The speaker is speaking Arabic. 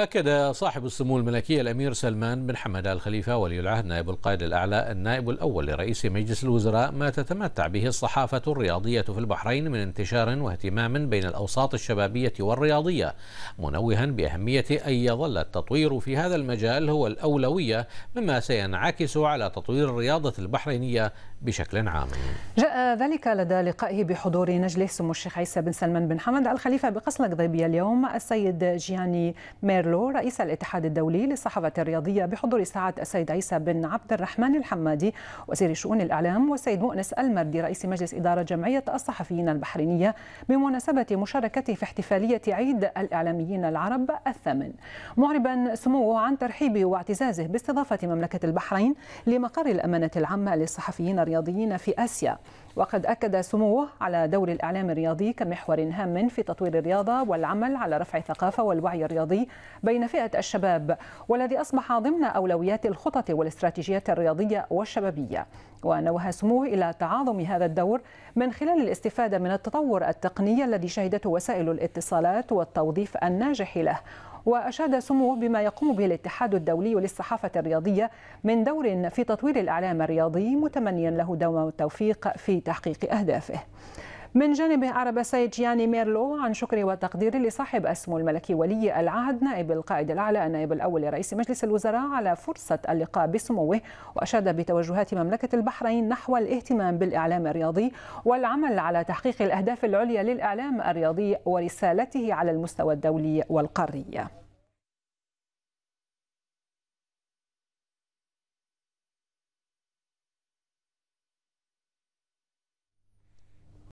أكد صاحب السمو الملكي الأمير سلمان بن حمد آل خليفة ولي العهد نائب القائد الأعلى النائب الأول لرئيس مجلس الوزراء ما تتمتع به الصحافة الرياضية في البحرين من انتشار واهتمام بين الأوساط الشبابية والرياضية منوها بأهمية أن يظل التطوير في هذا المجال هو الأولوية مما سينعكس على تطوير الرياضة البحرينية بشكل عام جاء ذلك لدى لقائه بحضور نجلة سمو الشيخ عيسى بن سلمان بن حمد آل خليفة بقصر القضيبية اليوم السيد جياني مير بيرلو رئيس الاتحاد الدولي للصحافة الرياضية بحضور ساعة السيد عيسى بن عبد الرحمن الحمادي وزير شؤون الإعلام والسيد مؤنس المردي رئيس مجلس إدارة جمعية الصحفيين البحرينية بمناسبة مشاركته في احتفالية عيد الإعلاميين العرب الثامن معربا سموه عن ترحيبه واعتزازه باستضافة مملكة البحرين لمقر الأمانة العامة للصحفيين الرياضيين في آسيا وقد أكد سموه على دور الإعلام الرياضي كمحور هام في تطوير الرياضة والعمل على رفع الثقافة والوعي الرياضي بين فئة الشباب والذي أصبح ضمن أولويات الخطط والاستراتيجيات الرياضية والشبابية ونوه سموه إلى تعاظم هذا الدور من خلال الاستفادة من التطور التقني الذي شهدته وسائل الاتصالات والتوظيف الناجح له وأشاد سموه بما يقوم به الاتحاد الدولي للصحافة الرياضية من دور في تطوير الإعلام الرياضي متمنيا له دوام التوفيق في تحقيق أهدافه من جانبه أعرب سيد جياني ميرلو عن شكره وتقديره لصاحب اسمه الملكي ولي العهد نائب القائد الأعلى النائب الأول لرئيس مجلس الوزراء على فرصة اللقاء بسموه وأشاد بتوجهات مملكة البحرين نحو الاهتمام بالإعلام الرياضي والعمل على تحقيق الأهداف العليا للإعلام الرياضي ورسالته على المستوى الدولي والقاري